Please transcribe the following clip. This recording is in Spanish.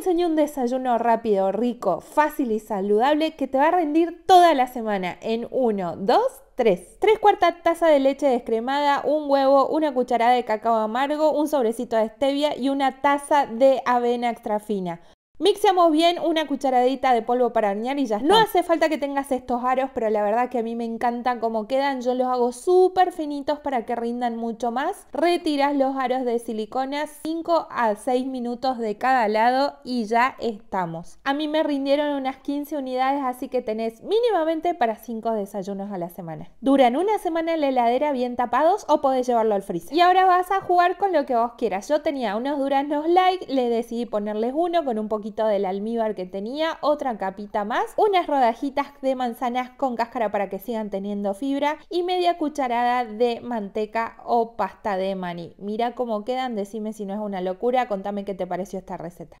te un desayuno rápido, rico, fácil y saludable que te va a rendir toda la semana en 1, 2, 3. 3 cuartas taza de leche descremada, un huevo, una cucharada de cacao amargo, un sobrecito de stevia y una taza de avena extra fina. Mixemos bien una cucharadita de polvo para hornear y ya No hace falta que tengas estos aros, pero la verdad que a mí me encantan cómo quedan. Yo los hago súper finitos para que rindan mucho más. Retiras los aros de silicona 5 a 6 minutos de cada lado y ya estamos. A mí me rindieron unas 15 unidades, así que tenés mínimamente para 5 desayunos a la semana. Duran una semana en la heladera bien tapados o podés llevarlo al freezer. Y ahora vas a jugar con lo que vos quieras. Yo tenía unos duraznos light, le decidí ponerles uno con un poquito del almíbar que tenía, otra capita más, unas rodajitas de manzanas con cáscara para que sigan teniendo fibra y media cucharada de manteca o pasta de maní. Mira cómo quedan, decime si no es una locura, contame qué te pareció esta receta.